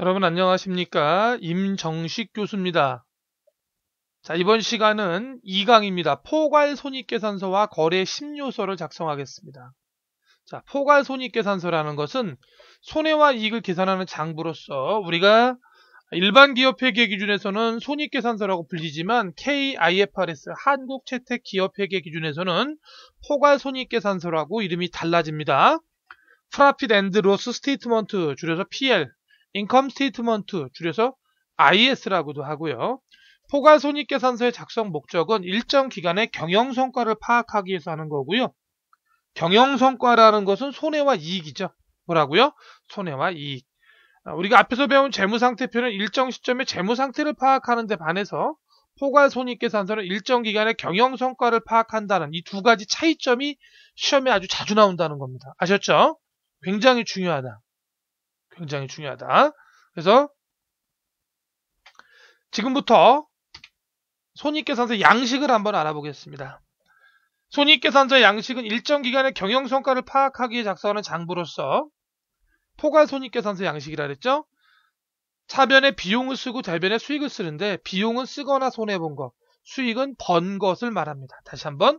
여러분 안녕하십니까 임정식 교수입니다. 자 이번 시간은 2강입니다. 포괄 손익계산서와 거래 심요서를 작성하겠습니다. 자 포괄 손익계산서라는 것은 손해와 이익을 계산하는 장부로서 우리가 일반 기업회계 기준에서는 손익계산서라고 불리지만 KIFRS 한국채택기업회계 기준에서는 포괄 손익계산서라고 이름이 달라집니다. 프라핏 앤드 로스 스테이트먼트 줄여서 PL 인컴 스테이트먼트 줄여서 IS라고도 하고요. 포괄 손익계산서의 작성 목적은 일정 기간의 경영 성과를 파악하기 위해서 하는 거고요. 경영 성과라는 것은 손해와 이익이죠. 뭐라고요? 손해와 이익. 아, 우리가 앞에서 배운 재무상태표는 일정 시점의 재무상태를 파악하는 데 반해서 포괄 손익계산서는 일정 기간의 경영 성과를 파악한다는 이 두 가지 차이점이 시험에 아주 자주 나온다는 겁니다. 아셨죠? 굉장히 중요하다. 굉장히 중요하다. 그래서 지금부터 손익계산서 양식을 한번 알아보겠습니다. 손익계산서 양식은 일정 기간의 경영성과를 파악하기 위해 작성하는 장부로서 포괄 손익계산서 양식이라 그랬죠? 차변에 비용을 쓰고 대변에 수익을 쓰는데 비용은 쓰거나 손해본 것, 수익은 번 것을 말합니다. 다시 한번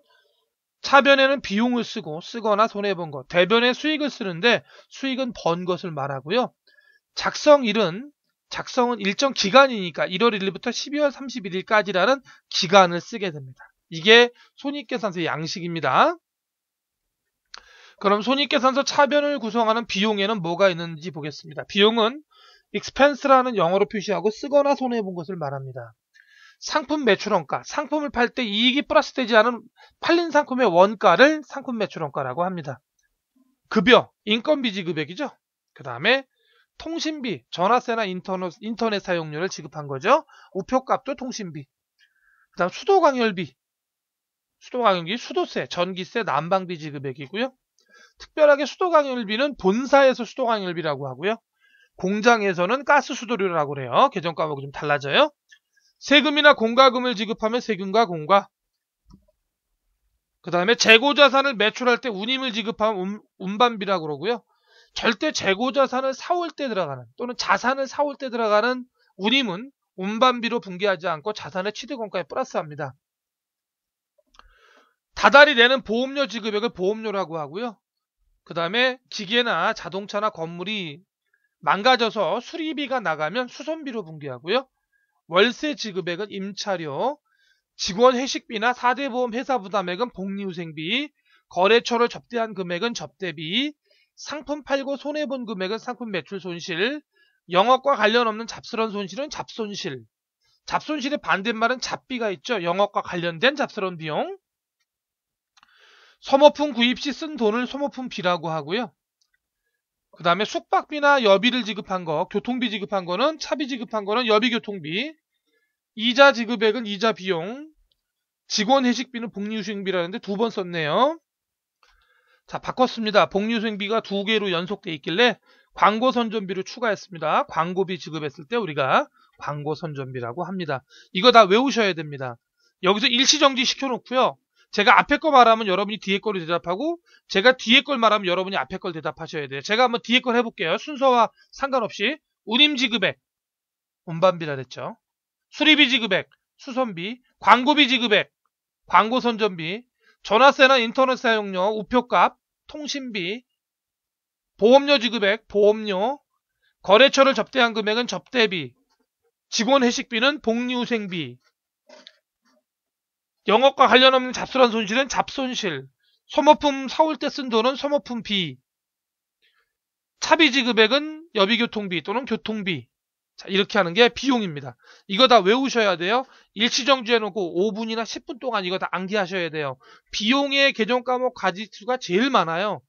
차변에는 비용을 쓰고 쓰거나 손해본 것, 대변에 수익을 쓰는데 수익은 번 것을 말하고요. 작성일은 작성은 일정 기간이니까 1월 1일부터 12월 31일까지라는 기간을 쓰게 됩니다. 이게 손익계산서의 양식입니다. 그럼 손익계산서 차변을 구성하는 비용에는 뭐가 있는지 보겠습니다. 비용은 expense라는 영어로 표시하고 쓰거나 손해본 것을 말합니다. 상품 매출원가, 상품을 팔 때 이익이 플러스 되지 않은 팔린 상품의 원가를 상품 매출원가라고 합니다. 급여, 인건비 지급액이죠. 그 다음에 통신비, 전화세나 인터넷, 인터넷 사용료를 지급한 거죠. 우표값도 통신비. 그 다음 수도광열비수도광열비 수도세, 전기세, 난방비 지급액이고요. 특별하게 수도광열비는 본사에서 수도광열비라고 하고요. 공장에서는 가스 수도료라고 그래요. 계정 과목이 좀 달라져요. 세금이나 공과금을 지급하면 세금과 공과 그 다음에 재고자산을 매출할 때 운임을 지급하면 운, 반비라고 그러고요. 절대 재고자산을 사올 때 들어가는 또는 자산을 사올 때 들어가는 운임은 운반비로 분개하지 않고 자산의 취득원가에 플러스합니다. 다달이 내는 보험료 지급액을 보험료라고 하고요. 그 다음에 기계나 자동차나 건물이 망가져서 수리비가 나가면 수선비로 분개하고요 월세 지급액은 임차료, 직원 회식비나 4대 보험 회사 부담액은 복리후생비, 거래처를 접대한 금액은 접대비, 상품 팔고 손해본 금액은 상품 매출 손실, 영업과 관련 없는 잡스런 손실은 잡손실, 잡손실의 반대말은 잡비가 있죠. 영업과 관련된 잡스런 비용, 소모품 구입 시 쓴 돈을 소모품비라고 하고요. 그 다음에 숙박비나 여비를 지급한 거, 교통비 지급한 거는 차비 지급한 거는 여비교통비, 이자 지급액은 이자 비용, 직원 회식비는 복리후생비라는데 두 번 썼네요. 자 바꿨습니다. 복리후생비가 두 개로 연속돼 있길래 광고 선전비를 추가했습니다. 광고비 지급했을 때 우리가 광고 선전비라고 합니다. 이거 다 외우셔야 됩니다. 여기서 일시정지 시켜놓고요. 제가 앞에 거 말하면 여러분이 뒤에 거를 대답하고 제가 뒤에 걸 말하면 여러분이 앞에 걸 대답하셔야 돼요. 제가 한번 뒤에 걸 해볼게요. 순서와 상관없이 운임 지급액 운반비라 그랬죠. 수리비 지급액, 수선비, 광고비 지급액, 광고 선전비, 전화세나 인터넷 사용료, 우표값, 통신비, 보험료 지급액, 보험료, 거래처를 접대한 금액은 접대비, 직원 회식비는 복리후생비, 영업과 관련 없는 잡술한 손실은 잡손실, 소모품 사올 때 쓴 돈은 소모품비, 차비 지급액은 여비교통비 또는 교통비, 자, 이렇게 하는 게 비용입니다. 이거 다 외우셔야 돼요. 일시정지 해놓고 5분이나 10분 동안 이거 다 암기하셔야 돼요. 비용의 개정 과목 가지수가 제일 많아요.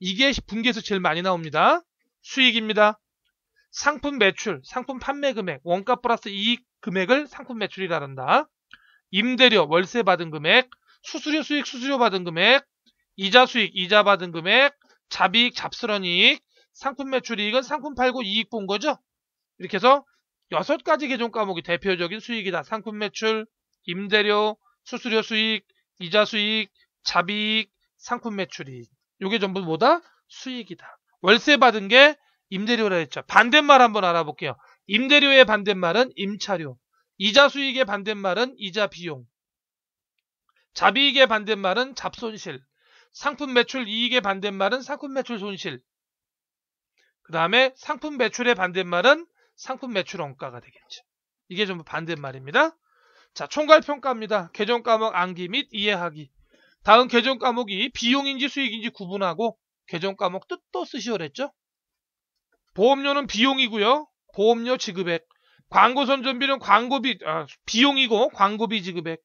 이게 분계에서 제일 많이 나옵니다. 수익입니다. 상품 매출, 상품 판매 금액, 원가 플러스 이익 금액을 상품 매출이라 한다. 임대료, 월세 받은 금액, 수수료 수익, 수수료 받은 금액, 이자 수익, 이자 받은 금액, 자비익, 잡스런 이익, 상품 매출 이익은 상품 팔고 이익 본 거죠? 이렇게 해서 여섯 가지 개종 과목이 대표적인 수익이다. 상품 매출, 임대료, 수수료 수익, 이자 수익, 자비익, 상품 매출이이게 전부 뭐다? 수익이다. 월세 받은 게 임대료라 했죠. 반대말 한번 알아볼게요. 임대료의 반대말은 임차료. 이자 수익의 반대말은 이자 비용. 자비익의 반대말은 잡손실. 상품 매출 이익의 반대말은 상품 매출 손실. 그 다음에 상품 매출의 반대말은 상품 매출 원가가 되겠죠. 이게 전 반대말입니다. 자, 총괄 평가입니다. 개정 과목 암기 및 이해하기. 다음 개정 과목이 비용인지 수익인지 구분하고 개정 과목 뜻도 쓰시오랬죠? 보험료는 비용이고요. 보험료 지급액. 광고 선전비는 광고비 아, 비용이고 광고비 지급액.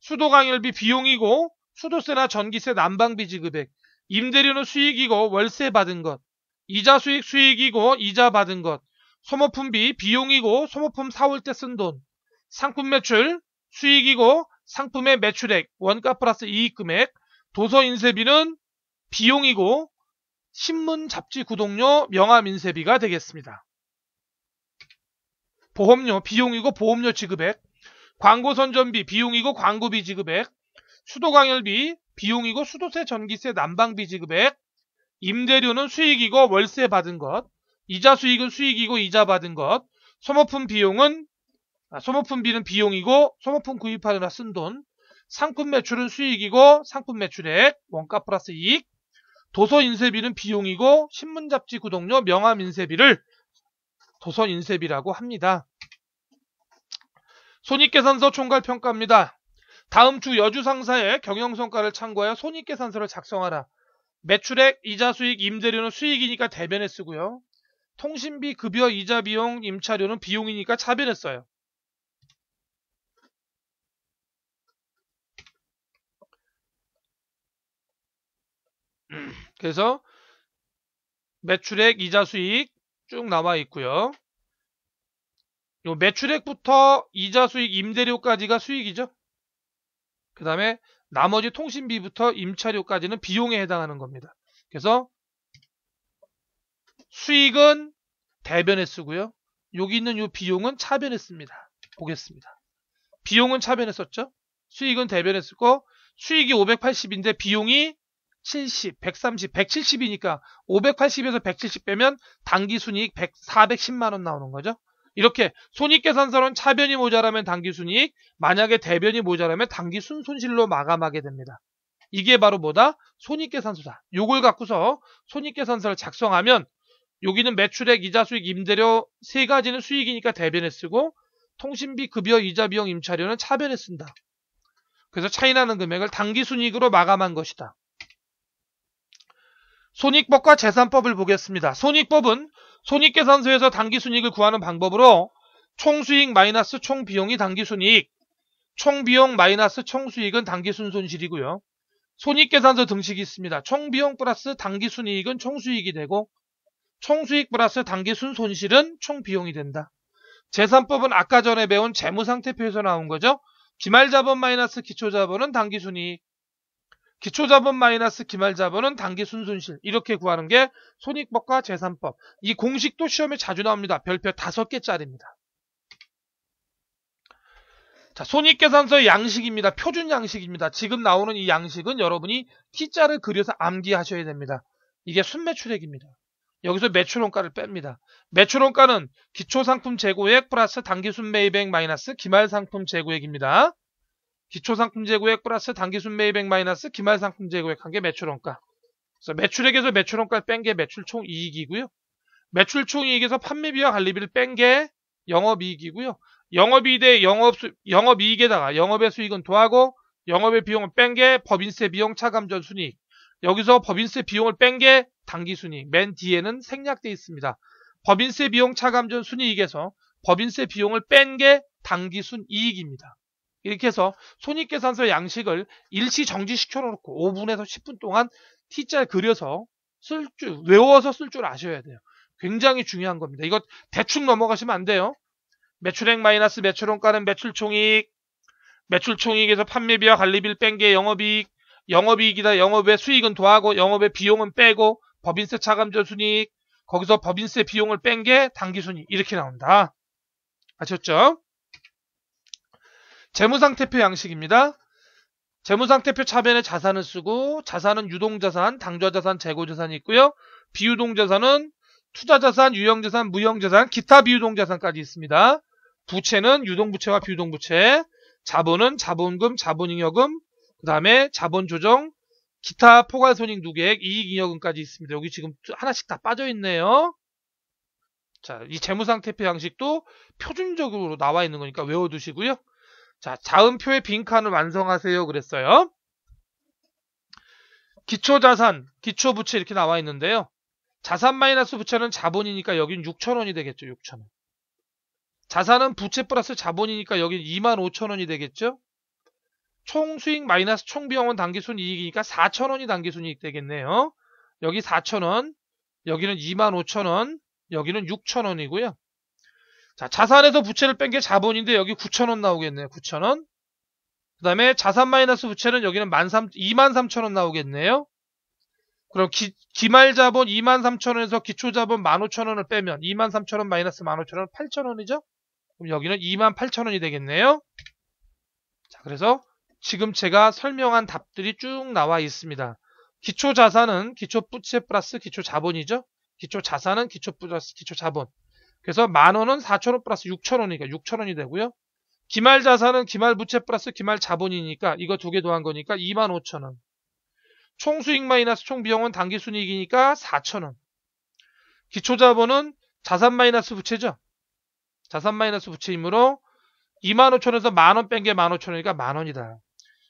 수도 강열비 비용이고 수도세나 전기세 난방비 지급액. 임대료는 수익이고 월세 받은 것. 이자 수익 수익이고 이자 받은 것. 소모품비 비용이고 소모품 사올 때 쓴 돈, 상품 매출 수익이고 상품의 매출액 원가 플러스 이익금액, 도서 인쇄비는 비용이고 신문 잡지 구독료 명함 인쇄비가 되겠습니다. 보험료 비용이고 보험료 지급액, 광고 선전비 비용이고 광고비 지급액, 수도 광열비 비용이고 수도세 전기세 난방비 지급액, 임대료는 수익이고 월세 받은 것, 이자 수익은 수익이고 이자 받은 것. 소모품 비용은 아, 소모품비는 비용이고 소모품 구입하느라 쓴 돈. 상품 매출은 수익이고 상품 매출액 원가 플러스 이익. 도서 인쇄비는 비용이고 신문 잡지 구독료 명함 인쇄비를 도서 인쇄비라고 합니다. 손익계산서 총괄평가입니다. 다음 주 여주상사의 경영성과를 참고하여 손익계산서를 작성하라. 매출액, 이자수익, 임대료는 수익이니까 대변에 쓰고요. 통신비, 급여, 이자 비용, 임차료는 비용이니까 차별했어요 그래서 매출액, 이자 수익 쭉 나와 있고요. 요 매출액부터 이자 수익, 임대료까지가 수익이죠. 그 다음에 나머지 통신비부터 임차료까지는 비용에 해당하는 겁니다. 그래서 수익은 대변에 쓰고요. 여기 있는 이 비용은 차변에 씁니다. 보겠습니다. 비용은 차변에 썼죠? 수익은 대변에 쓰고 수익이 580인데 비용이 70, 130, 170이니까 580에서 170 빼면 당기순이익 410만원 나오는 거죠. 이렇게 손익계산서는 차변이 모자라면 당기순이익, 만약에 대변이 모자라면 당기순 손실로 마감하게 됩니다. 이게 바로 뭐다? 손익계산서다. 요걸 갖고서 손익계산서를 작성하면 여기는 매출액, 이자수익, 임대료 세 가지는 수익이니까 대변에 쓰고 통신비, 급여, 이자 비용, 임차료는 차변에 쓴다. 그래서 차이나는 금액을 당기순이익으로 마감한 것이다. 손익법과 재산법을 보겠습니다. 손익법은 손익계산서에서 당기순이익을 구하는 방법으로 총수익 마이너스 총비용이 당기순이익, 총비용 마이너스 총수익은 당기순 손실이고요. 손익계산서 등식이 있습니다. 총비용 플러스 당기순이익은 총수익이 되고 총수익 플러스 당기순 손실은 총 비용이 된다. 재산법은 아까 전에 배운 재무상태표에서 나온 거죠. 기말자본 마이너스 기초자본은 당기순이익, 기초자본 마이너스 기말자본은 당기순 손실 이렇게 구하는 게 손익법과 재산법. 이 공식도 시험에 자주 나옵니다. 별표 다섯 개짜리입니다 자, 손익계산서의 양식입니다. 표준 양식입니다. 지금 나오는 이 양식은 여러분이 T자를 그려서 암기하셔야 됩니다. 이게 순매출액입니다. 여기서 매출원가를 뺍니다. 매출원가는 기초상품 재고액 플러스 단기순 매입액 마이너스 기말상품 재고액입니다. 기초상품 재고액 플러스 단기순 매입액 마이너스 기말상품 재고액 한게 매출원가. 그래서 매출액에서 매출원가를 뺀게 매출총 이익이고요. 매출총 이익에서 판매비와 관리비를 뺀 게 영업이익이고요. 영업이익 대 영업 영업이익에다가 영업의 수익은 더하고 영업의 비용을 뺀 게 법인세 비용 차감전 순이익. 여기서 법인세 비용을 뺀게 단기순이맨 뒤에는 생략돼 있습니다. 법인세 비용 차감전 순이익에서 법인세 비용을 뺀 게 당기순 이익입니다. 이렇게 해서 손익계산서 양식을 일시 정지시켜 놓고 5분에서 10분 동안 T자를 그려서 쓸 줄, 외워서 쓸 줄 아셔야 돼요. 굉장히 중요한 겁니다. 이거 대충 넘어가시면 안 돼요. 매출액 마이너스 매출원가는 매출총익, 매출총익에서 판매비와 관리비를 뺀 게 영업이익, 영업이익이다. 영업의 수익은 더하고 영업의 비용은 빼고 법인세 차감전 순이익, 거기서 법인세 비용을 뺀 게 당기순이익 이렇게 나온다. 아셨죠? 재무상태표 양식입니다. 재무상태표 차변에 자산을 쓰고 자산은 유동자산, 당좌자산, 재고자산이 있고요. 비유동자산은 투자자산, 유형자산, 무형자산, 기타 비유동자산까지 있습니다. 부채는 유동부채와 비유동부채, 자본은 자본금, 자본잉여금, 그 다음에 자본조정, 기타 포괄손익 누객, 이익잉여금까지 있습니다. 여기 지금 하나씩 다 빠져있네요. 자, 이 재무상태표 양식도 표준적으로 나와 있는 거니까 외워두시고요. 자, 자음표의 빈칸을 완성하세요. 그랬어요. 기초자산, 기초부채 이렇게 나와 있는데요. 자산 마이너스 부채는 자본이니까 여긴 6천원이 되겠죠. 6천원. 자산은 부채 플러스 자본이니까 여긴 2만 5천원이 되겠죠. 총 수익 마이너스 총 비용은 단기순 이익이니까 4천원이 단기순 이익 되겠네요. 여기 4천원 여기는 2만5천원 여기는 6천원이고요 자, 자산에서 부채를 뺀 게 자본인데 여기 9천원 나오겠네요. 9천원그 다음에 자산 마이너스 부채는 여기는 2만3천원 나오겠네요. 그럼 기, 기말 자본 2만3천원에서 기초 자본 1만5천원을 빼면 2만3천원 마이너스 1만5천0 0원8천원이죠 그럼 여기는 2만8천원이 되겠네요. 자, 그래서 지금 제가 설명한 답들이 쭉 나와 있습니다. 기초 자산은 기초 부채 플러스 기초 자본이죠. 기초 자산은 기초 플러스 기초 자본. 그래서 만 원은 4천 원 플러스 6천 원이니까 6천 원이 되고요. 기말 자산은 기말 부채 플러스 기말 자본이니까 이거 두 개 더한 거니까 2만 5천 원. 총 수익 마이너스 총 비용은 단기 순이익이니까 4천 원. 기초 자본은 자산 마이너스 부채죠. 자산 마이너스 부채이므로 2만 5천 원에서 만 원 뺀 게만 5천 원이니까 만 원이다.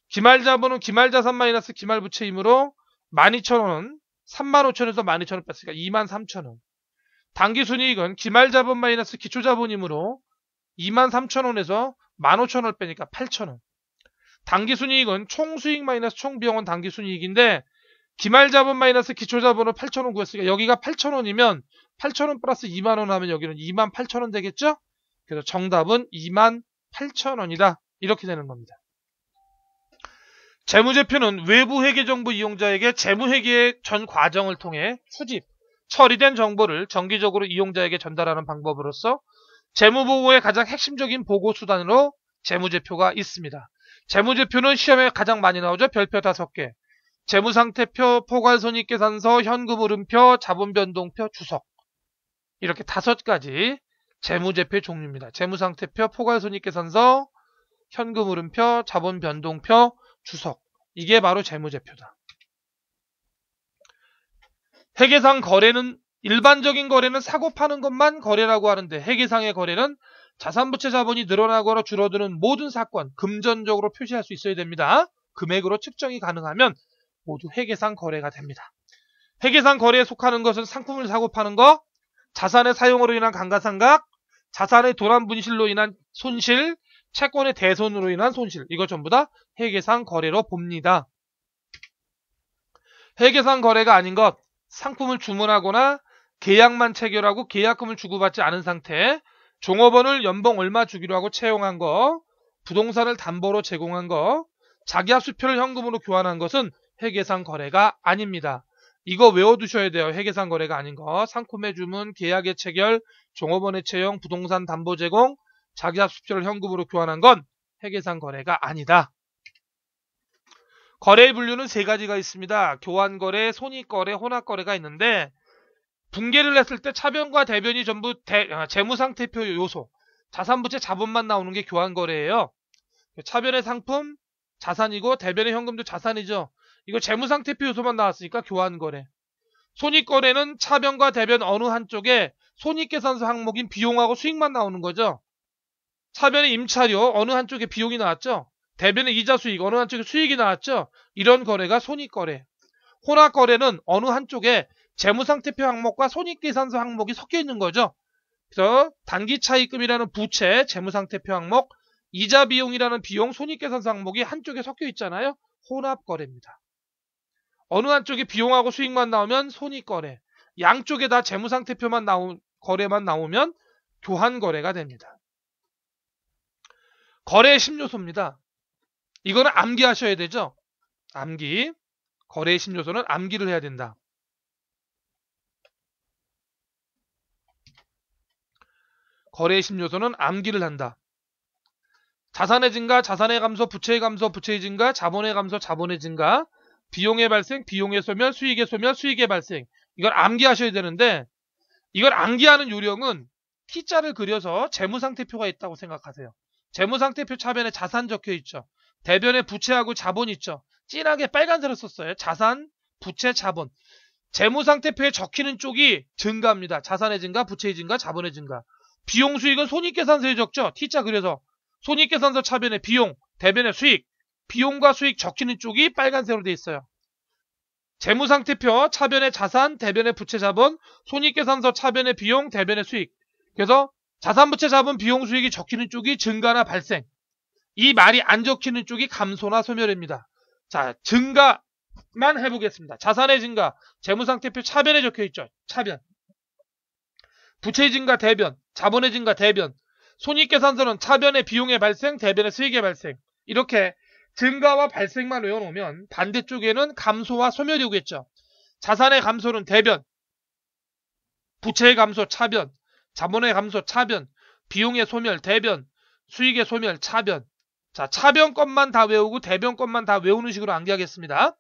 기말자본은 기말자산 마이너스 기말부채이므로 1 2 0 0 0원 35,000원에서 12,000원 뺐으니까 23,000원. 당기순이익은 기말자본 마이너스 기초자본이므로 23,000원에서 15,000원을 빼니까 8,000원. 당기순이익은 총수익 마이너스 총비용은 당기순이익인데 기말자본 마이너스 기초자본은 8,000원 구했으니까 여기가 8,000원이면 8,000원 플러스 2만원 하면 여기는 2 8,000원 되겠죠? 그래서 정답은 2 8,000원이다. 이렇게 되는 겁니다. 재무제표는 외부 회계정보 이용자에게 재무회계의 전 과정을 통해 수집, 처리된 정보를 정기적으로 이용자에게 전달하는 방법으로서 재무보고의 가장 핵심적인 보고 수단으로 재무제표가 있습니다. 재무제표는 시험에 가장 많이 나오죠. 별표 5개. 재무상태표, 포괄손익계산서, 현금흐름표, 자본변동표, 주석. 이렇게 다섯 가지 재무제표 종류입니다. 재무상태표, 포괄손익계산서, 현금흐름표, 자본변동표, 주석. 이게 바로 재무제표다. 회계상 거래는 일반적인 거래는 사고 파는 것만 거래라고 하는데 회계상의 거래는 자산부채 자본이 늘어나거나 줄어드는 모든 사건 금전적으로 표시할 수 있어야 됩니다. 금액으로 측정이 가능하면 모두 회계상 거래가 됩니다. 회계상 거래에 속하는 것은 상품을 사고 파는 것, 자산의 사용으로 인한 감가상각, 자산의 도난 분실로 인한 손실, 채권의 대손으로 인한 손실 이거 전부 다 회계상 거래로 봅니다. 회계상 거래가 아닌 것 상품을 주문하거나 계약만 체결하고 계약금을 주고받지 않은 상태 종업원을 연봉 얼마 주기로 하고 채용한 거 부동산을 담보로 제공한 거 자기합수표를 현금으로 교환한 것은 회계상 거래가 아닙니다. 이거 외워두셔야 돼요. 회계상 거래가 아닌 거. 상품의 주문, 계약의 체결, 종업원의 채용, 부동산 담보 제공, 자기 잡십시를 현금으로 교환한 건 회계상 거래가 아니다. 거래 의 분류는 세 가지가 있습니다. 교환거래, 손익거래, 혼합거래가 있는데 분계를 했을 때 차변과 대변이 전부 대, 아, 재무상태표 요소, 자산부채 자본만 나오는 게 교환거래예요. 차변의 상품, 자산이고 대변의 현금도 자산이죠. 이거 재무상태표 요소만 나왔으니까 교환거래. 손익거래는 차변과 대변 어느 한쪽에 손익계산서 항목인 비용하고 수익만 나오는 거죠. 사면의 임차료 어느 한쪽에 비용이 나왔죠. 대변의 이자 수익 어느 한쪽에 수익이 나왔죠. 이런 거래가 손익거래. 혼합 거래는 어느 한쪽에 재무상태표 항목과 손익계산서 항목이 섞여 있는 거죠. 그래서 단기차익금이라는 부채, 재무상태표 항목, 이자 비용이라는 비용, 손익계산서 항목이 한쪽에 섞여 있잖아요. 혼합 거래입니다. 어느 한쪽에 비용하고 수익만 나오면 손익거래, 양쪽에 다 재무상태표만 나온 거래만 나오면 교환거래가 됩니다. 거래의 심0요소입니다 이거는 암기하셔야 되죠. 암기. 거래의 심0요소는 암기를 해야 된다. 거래의 심0요소는 암기를 한다. 자산의 증가, 자산의 감소, 부채의 감소, 부채의 증가, 자본의 감소, 자본의 증가, 비용의 발생, 비용의 소멸, 수익의 소멸, 수익의 발생. 이걸 암기하셔야 되는데 이걸 암기하는 요령은 T자를 그려서 재무상태표가 있다고 생각하세요. 재무상태표 차변에 자산 적혀 있죠. 대변에 부채하고 자본 있죠. 진하게 빨간색을 썼어요. 자산, 부채, 자본. 재무상태표에 적히는 쪽이 증가입니다. 자산의 증가, 부채의 증가, 자본의 증가. 비용 수익은 손익계산서에 적죠. T자 그래서 손익계산서 차변에 비용, 대변에 수익, 비용과 수익 적히는 쪽이 빨간색으로 돼 있어요. 재무상태표 차변에 자산, 대변에 부채 자본, 손익계산서 차변에 비용, 대변에 수익. 그래서 자산부채 잡은 비용 수익이 적히는 쪽이 증가나 발생. 이 말이 안 적히는 쪽이 감소나 소멸입니다. 자, 증가만 해보겠습니다. 자산의 증가, 재무상태표 차변에 적혀있죠. 차변. 부채 증가 대변, 자본의 증가 대변, 손익계산서는 차변의 비용의 발생, 대변의 수익의 발생. 이렇게 증가와 발생만 외워놓으면 반대쪽에는 감소와 소멸이 오겠죠. 자산의 감소는 대변, 부채의 감소 차변, 자본의 감소 차변, 비용의 소멸 대변, 수익의 소멸 차변. 자, 차변것만다 외우고 대변것만다 외우는 식으로 암기하겠습니다.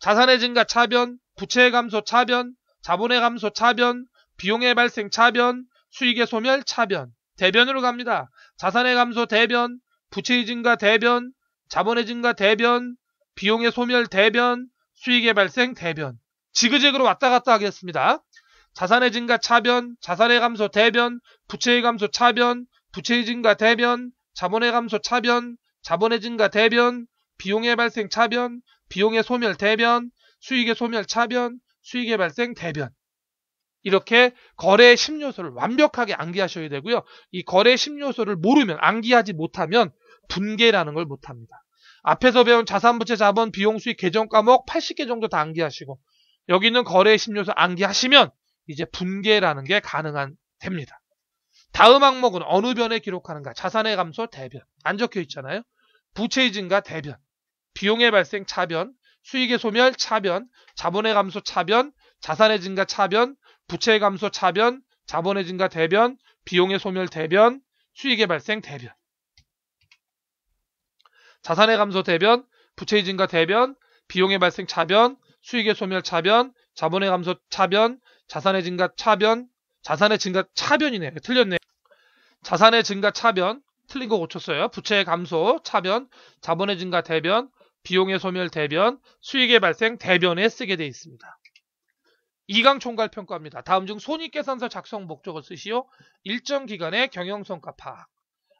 자산의 증가 차변, 부채의 감소 차변, 자본의 감소 차변, 비용의 발생 차변, 수익의 소멸 차변. 대변으로 갑니다. 자산의 감소 대변, 부채의 증가 대변, 자본의 증가 대변, 비용의 소멸 대변, 수익의 발생 대변. 지그재그로 왔다 갔다 하겠습니다. 자산의 증가 차변, 자산의 감소 대변, 부채의 감소 차변, 부채의 증가 대변, 자본의 감소 차변, 자본의 증가 대변, 비용의 발생 차변, 비용의 소멸 대변, 수익의 소멸 차변, 수익의 발생 대변. 이렇게 거래의 10요소를 완벽하게 암기하셔야 되고요. 이 거래의 10요소를 모르면, 암기하지 못하면 분괴라는걸 못합니다. 앞에서 배운 자산부채 자본 비용 수익 계정 과목 80개 정도 다 암기하시고 여기 있는 거래의 10요소 암기하시면 이제 분계라는 게 가능한 됩니다. 다음 항목은 어느 변에 기록하는가? 자산의 감소 대변. 안 적혀 있잖아요. 부채의 증가 대변. 비용의 발생 차변. 수익의 소멸 차변. 자본의 감소 차변. 자산의 증가 차변. 부채의 감소 차변. 자본의 증가 대변. 비용의 소멸 대변. 수익의 발생 대변. 자산의 감소 대변. 부채의 증가 대변. 비용의 발생 차변. 수익의 소멸 차변. 자본의 감소 차변. 자산의 증가 차변, 자산의 증가 차변이네. 틀렸네. 자산의 증가 차변, 틀린 거 고쳤어요. 부채의 감소, 차변, 자본의 증가 대변, 비용의 소멸 대변, 수익의 발생 대변에 쓰게 돼 있습니다. 이강 총괄 평가입니다. 다음 중 손익계산서 작성 목적을 쓰시오. 일정 기간의 경영성과 파악.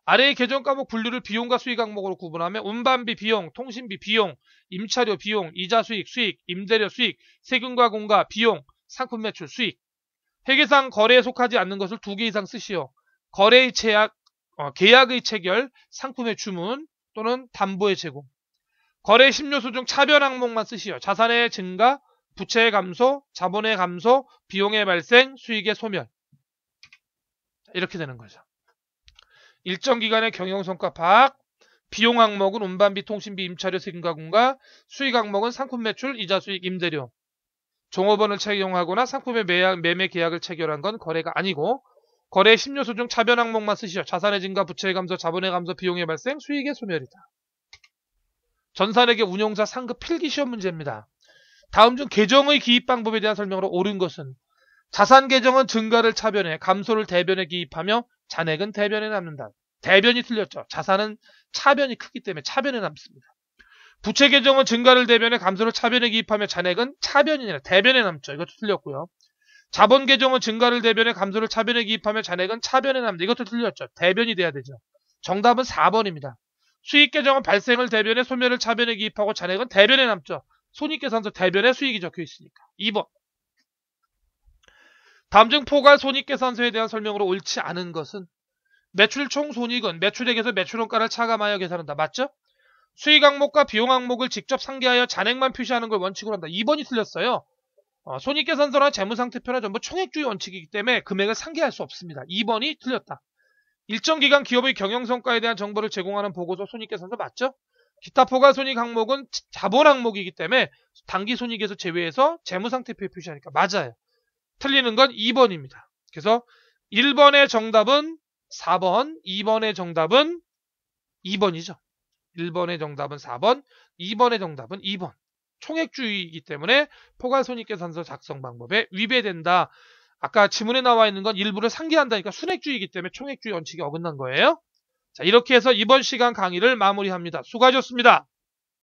아래의 계정 과목 분류를 비용과 수익 항목으로 구분하면 운반비 비용, 통신비 비용, 임차료 비용, 이자 수익, 수익, 임대료 수익, 세금과 공과 비용, 상품 매출 수익 회계상 거래에 속하지 않는 것을 두 개 이상 쓰시오. 거래의 제약, 어, 계약의 체결, 상품의 주문 또는 담보의 제공. 거래 신요수 중 차별 항목만 쓰시오. 자산의 증가, 부채의 감소, 자본의 감소, 비용의 발생, 수익의 소멸. 이렇게 되는 거죠. 일정 기간의 경영성과 파악, 비용 항목은 운반비, 통신비, 임차료, 세금과 공과, 수익 항목은 상품 매출, 이자 수익, 임대료. 종업원을 채용하거나 상품의 매매 계약을 체결한 건 거래가 아니고 거래 10요소 중 차변 항목만 쓰시죠. 자산의 증가, 부채의 감소, 자본의 감소, 비용의 발생, 수익의 소멸이다. 전산에게 운용사 상급 필기 시험 문제입니다. 다음 중 계정의 기입 방법에 대한 설명으로 옳은 것은 자산 계정은 증가를 차변해 감소를 대변에 기입하며 잔액은 대변에 남는다. 대변이 틀렸죠. 자산은 차변이 크기 때문에 차변에 남습니다. 부채 계정은 증가를 대변해 감소를 차변에 기입하며 잔액은 차변이 아니라 대변에 남죠. 이것도 틀렸고요. 자본 계정은 증가를 대변해 감소를 차변에 기입하며 잔액은 차변에 남는다. 이것도 틀렸죠. 대변이 돼야 되죠. 정답은 4번입니다. 수익 계정은 발생을 대변해 소멸을 차변에 기입하고 잔액은 대변에 남죠. 손익계산서 대변에 수익이 적혀 있으니까. 2번. 다음 중포괄 손익계산서에 대한 설명으로 옳지 않은 것은 매출 총 손익은 매출액에서 매출원가를 차감하여 계산한다. 맞죠? 수익 항목과 비용 항목을 직접 상계하여 잔액만 표시하는 걸 원칙으로 한다. 2번이 틀렸어요. 어, 손익계산서나 재무상태표나 전부 총액주의 원칙이기 때문에 금액을 상계할수 없습니다. 2번이 틀렸다. 일정 기간 기업의 경영성과에 대한 정보를 제공하는 보고서 손익계산서 맞죠? 기타 포괄 손익 항목은 자본 항목이기 때문에 단기 손익에서 제외해서 재무상태표에 표시하니까 맞아요. 틀리는 건 2번입니다. 그래서 1번의 정답은 4번, 2번의 정답은 2번이죠. 1번의 정답은 4번, 2번의 정답은 2번. 총액주의이기 때문에 포괄손익계산서 작성 방법에 위배된다. 아까 지문에 나와 있는 건 일부를 상기한다니까 순액주의이기 때문에 총액주의 원칙이 어긋난 거예요. 자, 이렇게 해서 이번 시간 강의를 마무리합니다. 수고하셨습니다.